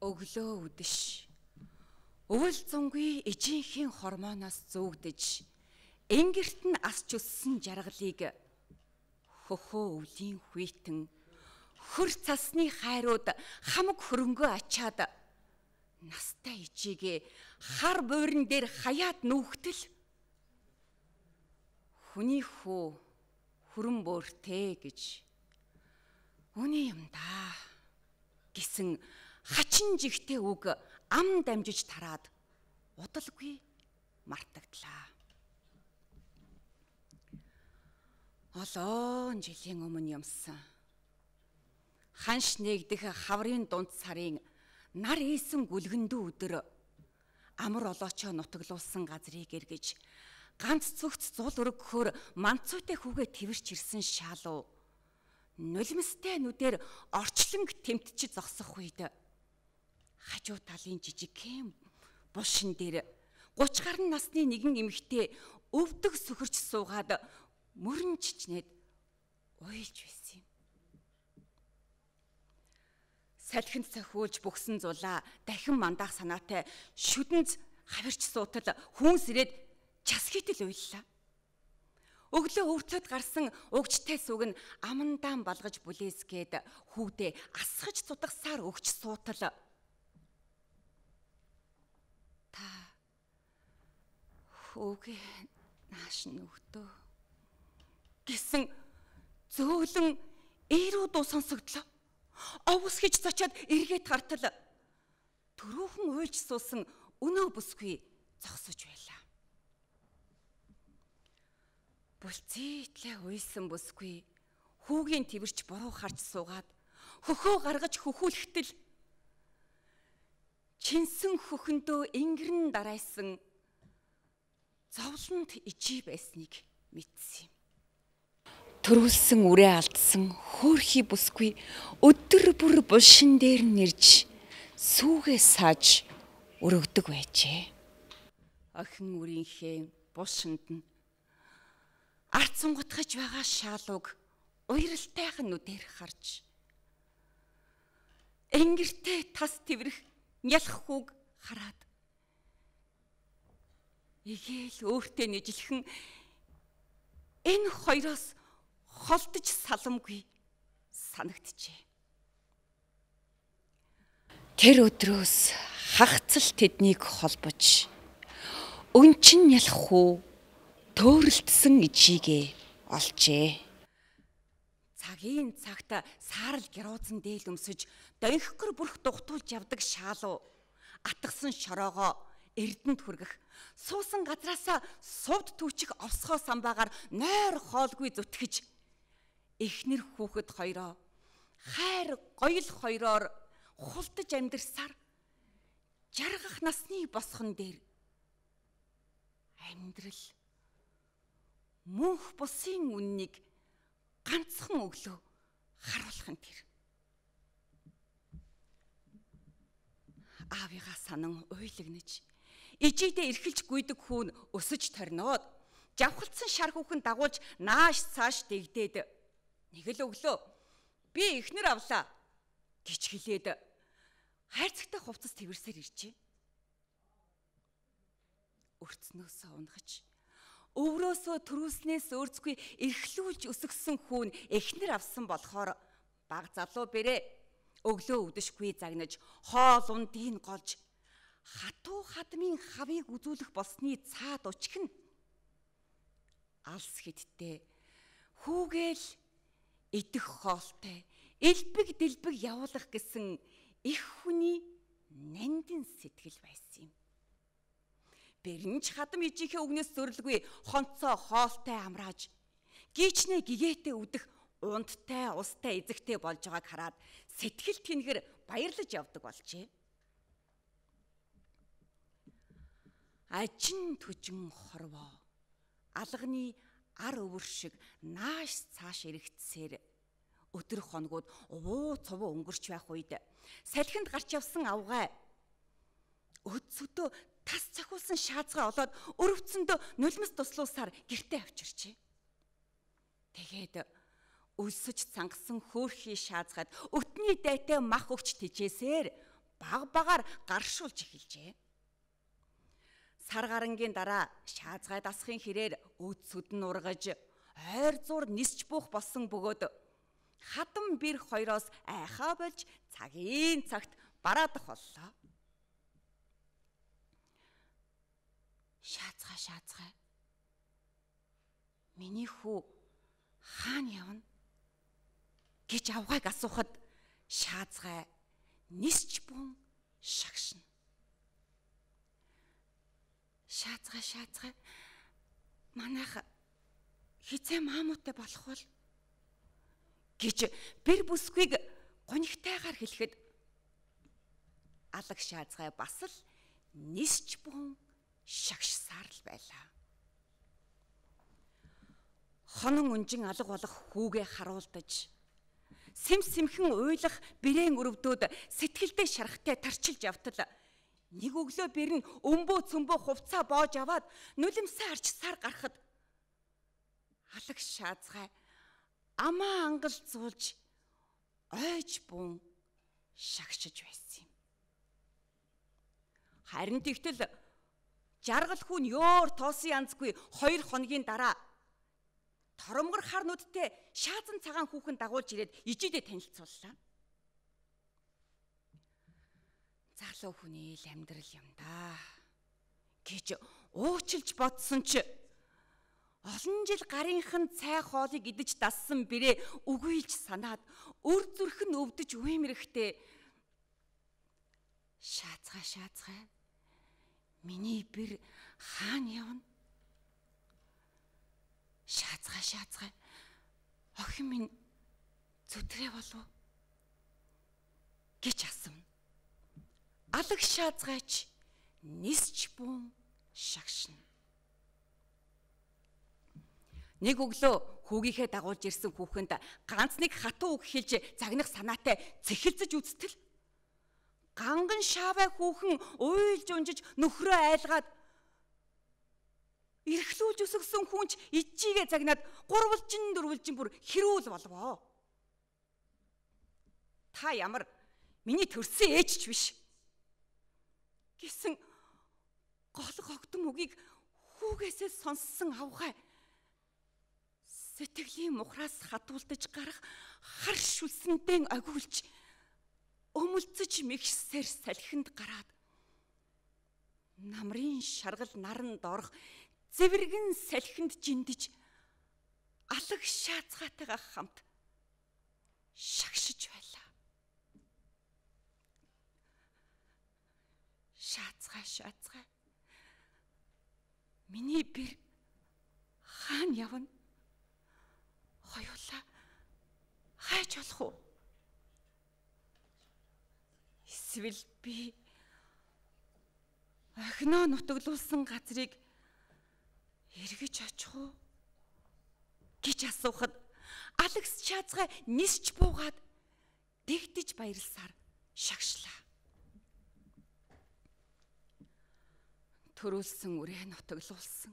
өглөө үдэш өвөл зунгүй эжийнхин хормоноос зөөгдөж энгэрт нь асч өссөн жаргалыг хөхөө өвлийн хүйтэн хөр цасны хайрууд хамаг хөрөнгөө ачаад настай ичигээ хар буурин дээр хаяад нүүхтэл хүний хөө хүрэн бөөртэй гэж үний юм да гэсэн хачин жигтэй үг ам дамжиж тараад удалгүй мартагдлаа. Олон жилийн өмнө юмсан. Ханш нэгдэх хаврын дунд сарын нар ийсэн гүлгэндүү өдөр амар олоочоо нутаглуулсан газрыг эргэж ганц цогц зул өргөхөр манцуутай хүүгээ твэрч ирсэн шаалуу нулимстай нүдээр орчлонг тэмтчиж зогсох үед хажуу талын жижиг хэм булшин дээр 30 гаруй насны нэгэн эмэгтэй өвдөг сөхөрч суугаад мөрөн чичнээд уйлж байсан юм. Салхинд сахиулж бөгсөн зулаа дахин мандах санаатай шүдэнц хавирч суутал хүнс ирээд час хитэл уйллаа. Өглөө өвцөд гарсан өгчтэй сүг нь амандаан балгаж бүлээсгээд хүүдээ асгаж цутгасаар өгч суутал хөөгээ нааш нь өгтөө гэсэн зөөлөн ирүүдүү сонсогдлоо. Овс гэж зочоод эргээд гартал төрөөхөн уйлж суусан өнөө бүсгүй зогсож байлаа. Булцээтлээ уйлсан бүсгүй хүүгийн тэмэрч буруу харж суугаад хөхөө гаргаж хөхүүлэхтэл чинсэн хөхөндөө ингэрэн дараайсан зовлонд ичи байсныг мэдсэн юм. Төрүүлсэн үрээ алдсан хөөрхий бүсгүй өдөр бүр булшин дээр нэрж сүүгээ сааж өргөдөг байжээ. Охин үрийнхээ булшинд нь арц сунгатгаж байгаа шаалууг уйралтайхан нүдээр харж энгэртэй тас твэрх нялхгүйг хараад эгээл өөртөө нэжлэхэн энэ хоёроос холдож саламгүй санагдчихэ. Тэр өдрөөс хагцал тэднийг холбож өнчин ялах уу төөрөлдсөн ижигээ олжээ. Цагийн цагта саарл гэрууцэн дээл өмсөж донхгор бүрх дугтуулж явдаг шаалуу атгсан шороогоо эрдэнд хүргэх Суусан газраасаа сувд түүчих овсгоо самбаагаар нойр хоолгүй зүтгэж эхнэр хүүхэд хоёроо хайр гоёл хоёроор хулдаж амьдсаар жаргах насны босхон дээр амьдрал мөнх бусын үннийг ганцхан өглөө харуулх нь тэр. Аавыгаа санан уйлэгнэж Ижигдээ эрхэлж гүйдэг хүүн өсөж торноод Жавхалцсан шар хүүхэн дагуулж нааш цааш дэгдээд нэг л өглөө би ихнэр авлаа гэж хэлээд хайрцагтай хувцас тэрвэрсээр ирчээ. Өрцнөөсөө унгаж өврөөсөө төрүүлснээс өөрсгүй эрхлүүлж өсгсөн хүүн эхнэр авсан болохоор баг залуу бэрэ өглөө өвдөшгүй загнаж хоол унд ийн голж хатуу хадмын хавийг үзүүлэх болсны цаад учг нь алс хидтэй хүүгээл идэх хоолтой элбэг дэлбэг явуулах гэсэн их хүний нандин сэтгэл байсан юм. Бэрэнж хадам ижийнхээ өгнөөс зөрлгүй хонцоо хоолтой амрааж гीचнэ гэгэтэ үдэх унттай устай эзэгтэй болж байгааг хараад сэтгэл тэнхэр баярлаж явдаг болжээ. ажин төжин хорвоо алганы ар өвөр шиг нааш цааш эргэцсээр өдөр хоногуд увуу цувуу өнгөрч байх үед салхинд гарч явсан авгай өцөдөө тас цохиулсан шаазгаа олоод өрөвцөндөө нулимс туслуусаар гэртээ авчирчээ. Тэгээд өлсөж цангасан хөөрхий шаазгаад өтний дайтай мах өвч тижээсээр баг багаар гаршуулж эхэлжээ сар гарангийн дараа шаазгай дасхын хэрээр өдсөд нь ургаж ойр зуур нисч буух болсон бөгөөд хатан бэр хоёроос айхаа болж цагийн цагт бараадах боллоо. Шаацгаа шаацгаа. Миний хүү хаана явна? гэж авгайг асуухад шаацгаа нисч бун шагшна шаацгаа шаацгаа манайх хизээ маамуутай болох бол гэж бэр бүсгүйг гонигтайгаар хэлэхэд алаг шаацгаа бас л нисч бүхэн шагшсаар л байлаа. Хонон өнжин алга болох хүүгээ харуулдаж сэм сэмхэн уйлах бэрээн өрөвдөөд сэтгэлдээ шарахтай тарчилж явтал Нэг өглөө бэрн өмбөө цөмбөө хувцаа боож аваад нүлэмсээ арч сар гарахад алаг шаазгай амаа ангалзуулж ойж бун шагшиж байсан юм. Харин тэгтэл жаргал хүн ёор тоосон янзгүй хоёр хоногийн дараа торомгор хар нүдтэй шаазан цагаан хүүхэн дагуулж ирээд ижидэ танилцууллаа. залуу хүний л амьдрал юм да гэж уучилж бодсон ч олон жил гарынх нь цай хоолыг идэж дассан бэрээ үгүйж санаад өр зүрх нь өвдөж үемэрэхтэй шаацгаа шаацгаа миний бэр хаана явна шаацгаа шаацгаа охин минь зүтрэ болов гэж асуув алаг шаазгаач нисч бүүн шагшин. Нэг өглөө хүүгийнхээ дагуулж ирсэн хүүхэнд ганц нэг хатуу үг хэлж загнах санаатай цэхэлзэж үзтэл ганган шаваа хүүхэн уйлж унжиж нөхрөө айлгаад эрхлүүлж өсгсөн хүнч ичигээ загнаад гурвалжин дөрвөлжин бүр хэрүүл болвоо. Та ямар миний төрсөн ээжч биш гэсэн гол гогдом үгийг хүүгээсээ сонссон авгай сэтгэлийн мухраас хатуулдаж гарах хар шүлсэндээ агуулж өмөлцөж мэгсээр салхинд гараад намрын шаргал наранд орох зэвэргэн салхинд жиндэж алаг шаацгаатайгаа хамт шагшиж байл. шаацгаа шаацгаа. Миний бэр хаана явна? Хоёулаа хайч болох уу? Эсвэл би Охиноо нутаглуулсан газрыг эргэж очих уу гэж асуухад Алекс чаазгаа нисч буугаад дэгдэж баярлсаар шагшлаа. төрүүлсэн үрээ нутаглуулсан.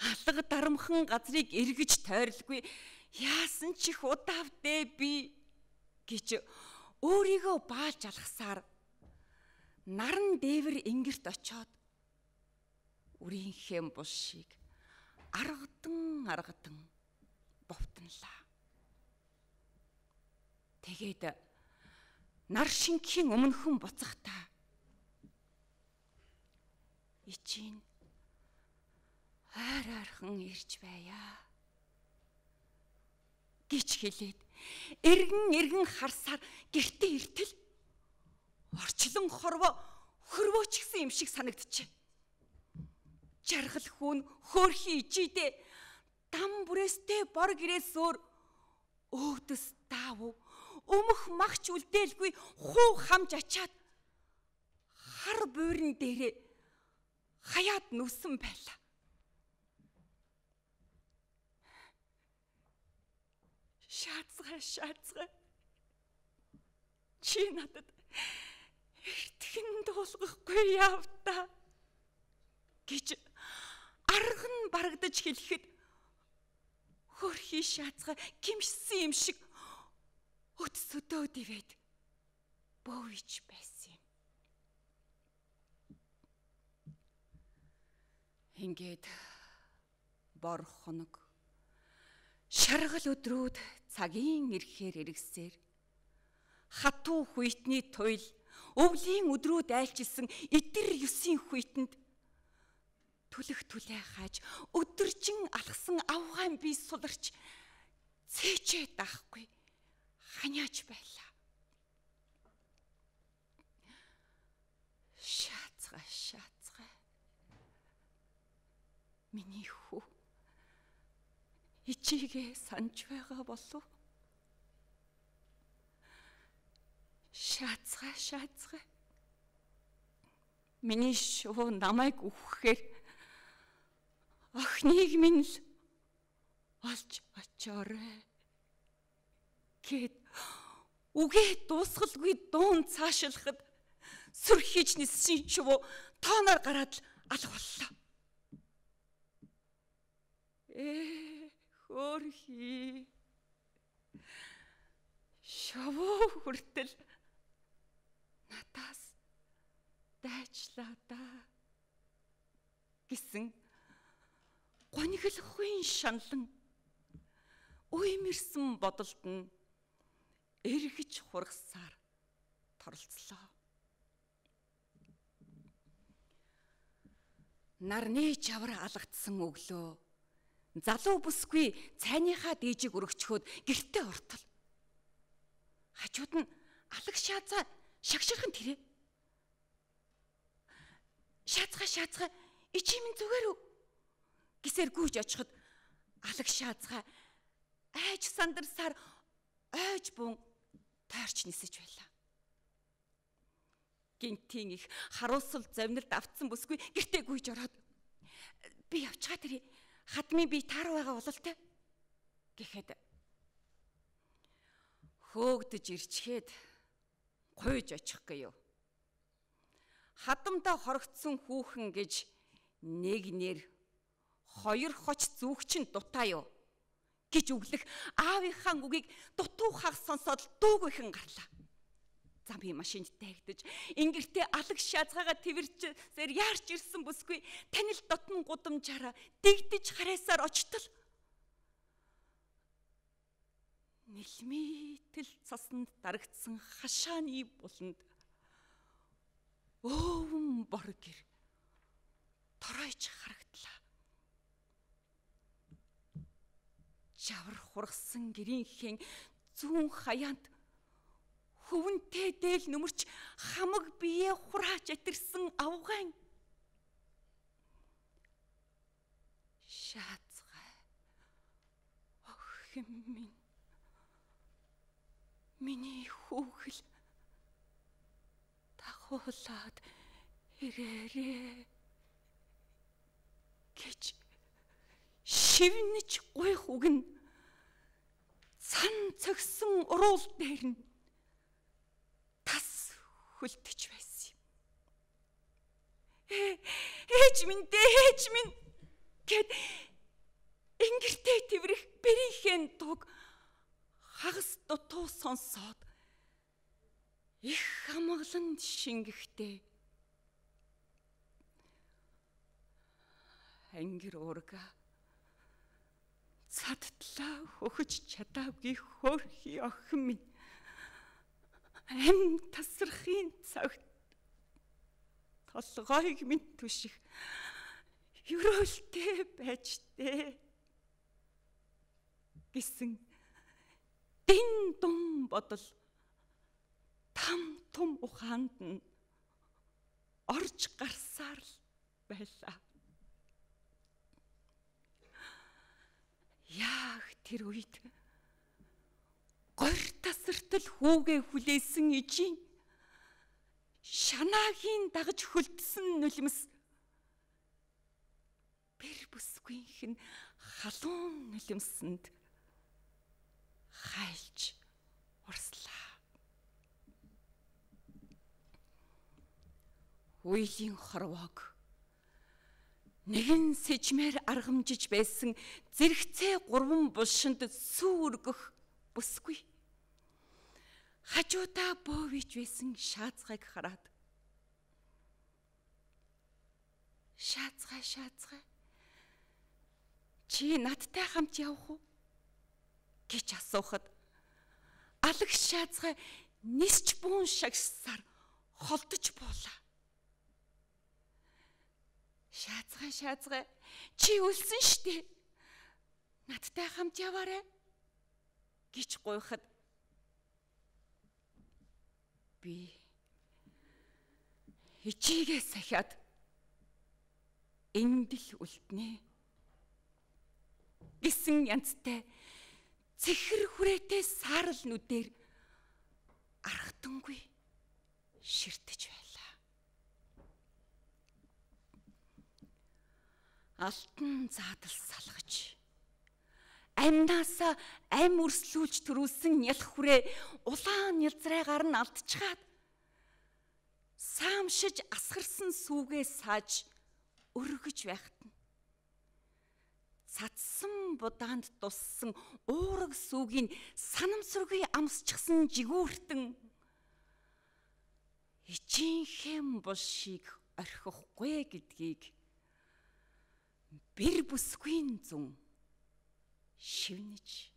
Алга дарамхан газрыг эргэж тойрлгүй яасан ч их удав дээ би гэж өөрийгөө баалж алхасаар наран дээвэр ингэрт очоод үрийнхээ бул шиг аргадан аргадан бовтнлаа. Тэгээд нар шинхийн өмнөхөн буцахтаа ичийн хайр архан ирж байя гिच хэлээд эргэн эргэн харсаар гэртээ иртэл орчлон хорвоо хөрвөөч гсэн юм шиг санагдчихэ. Жаргал хүүн хөөрхи ижидээ дам бүрээстэй бор гэрээс өөр өөдөс даав өмөх махч үлдээлгүй хуу хамж ачаад хар буурын дээрээ хаяад нүсэн байлаа. Шаацгаа шаацгаа. Чи надад эртгэн дуулгахгүй явтаа гэж арга нь барагдаж хэлэхэд хөрхий шаацгаа гимшсэн юм шиг өтс өдөөд ивэд бөөвж байсан. Ингээд бор хоног шаргал өдрүүд цагийн ирэхээр эргэсээр хатуу хүйтний туйл өвлийн өдрүүд айлчилсан эдэр юусын хүйтэнд түлэх түлээ хааж өдөржин алхсан авгаан би суларч цээчээ даахгүй ханиач байлаа шаацгаа шаац Миний хүү ичигээ санж байгаа болов. Шаацгаа шаацгаа. Миний шуу намайг үхэхээр охныг минь л олж очоорой гэд үгээ дуусгалгүй дуун цаашлахад сүрхийж ниссэн чив тоноор гараад л алга боллоо. Ээ хөөрхий. Шавуу хүртэл натаас дайчлаа да гэсэн гонхилохгүй шанлан уймэрсэн бодолд нь эргэж хургасаар торлцлоо. Нарны чавар алгадсан өглөө залуу бүсгүй цайныхаа дээжийг өргөчхөөд гэртээ ортол. Хажууд нь алаг шаазаа шагширхан тэрэ. Шаацгаа шаацгаа ичи минь зүгээр үү? Гисээр гүйж очиход алаг шаацгаа айж сандар сар ойж бүн тойрч нисэж байлаа. Гинтийн их харуулсал завнилд автсан бүсгүй гэртээ гүйж ороод би явчгаа тэрий хатмын би тар байгаа бололтой гэхэд хөөгдөж ирчгээд гуйж очих гээё. Хадамдаа хорогдсон хүүхэн гэж нэг нэр хоёр хоч зүгчин дутаа юу гэж өглөх аавынхаа үгийг дутуу хагас сонсоод дүүгүйхэн гарлаа замын машинд таагдж ингэртээ алаг шаазгаагаа тэрчсээр яарч ирсэн бүсгүй танил дотн гудамжаараа дэгдэж хараасаар очтол нэлмитэл цасанд дарагдсан хашааны буланд өвөн бор гэр торойч харагдлаа жавар хургасан гэрийнхэн зүүн хаяанд хөвөнтэй дээл нүмерч хамаг бие хураач атэрсэн авгаан шаацгай охин минь миний хүүхэл тахуулаад ирээрээ гэж шивнэж гойх үгэн цан цогсон уруул дээр нь хүлтгэж байсан юм. Э, ээж минь дээ, ээж минь гэд ингэртэй тэрх бэрийнхэн дуг хагас дутуу сонсоод их хамглан шингэхдээ ангир уурга цадтлаа хөхөж чадаагүй хөөрхи охин минь амь тасрахын цагт толгойг минь түших юрэлтэй байж тээ гэсэн дин дум бодол там том ухаанд нь орж гарсаар л байлаа. Яг тэр үед горь эсэртэл хүүгээ хүлээсэн ижийн шанаагийн дагаж хөлдсөн нулимс бэр бүсгүйх нь халуун нулимсэнд хайлж урслаа. Үеийн хорвоог нэгэн сэжмээр аргамжиж байсан зэрэгцээ гурван булшинд сүү өргөх бүсгүй хажуудаа бөөвж байсан шаацгайг хараад шаацгай шаацгай чи надтай хамт явах уу гэж асуухад алаг шаацгай нисч буун шагсаар холдож буулаа шаацгай шаацгай чи үлсэн штэ надтай хамт яваарэ гэж гуйхад би хичээгээ сахиад эндэл үлднэ гисэн янзтай цэхэр хүрээтэй саарл нүдээр архтангүй ширтэж байлаа. Алтан заадал салгаж амнаасаа ам үрслүүлж төрүүлсэн нялх хүрээ улаан нялзрайгаар нь алдчихад саамшиж асгарсан сүүгээ сааж өргөж байхад нь цацсан будаанд туссан уураг сүүгийн санамсргүй амсчихсан жигүүртэн ичийнхэн бул шиг орхихгүй гэдгийг бэр бүсгүй зүүн Şivniç.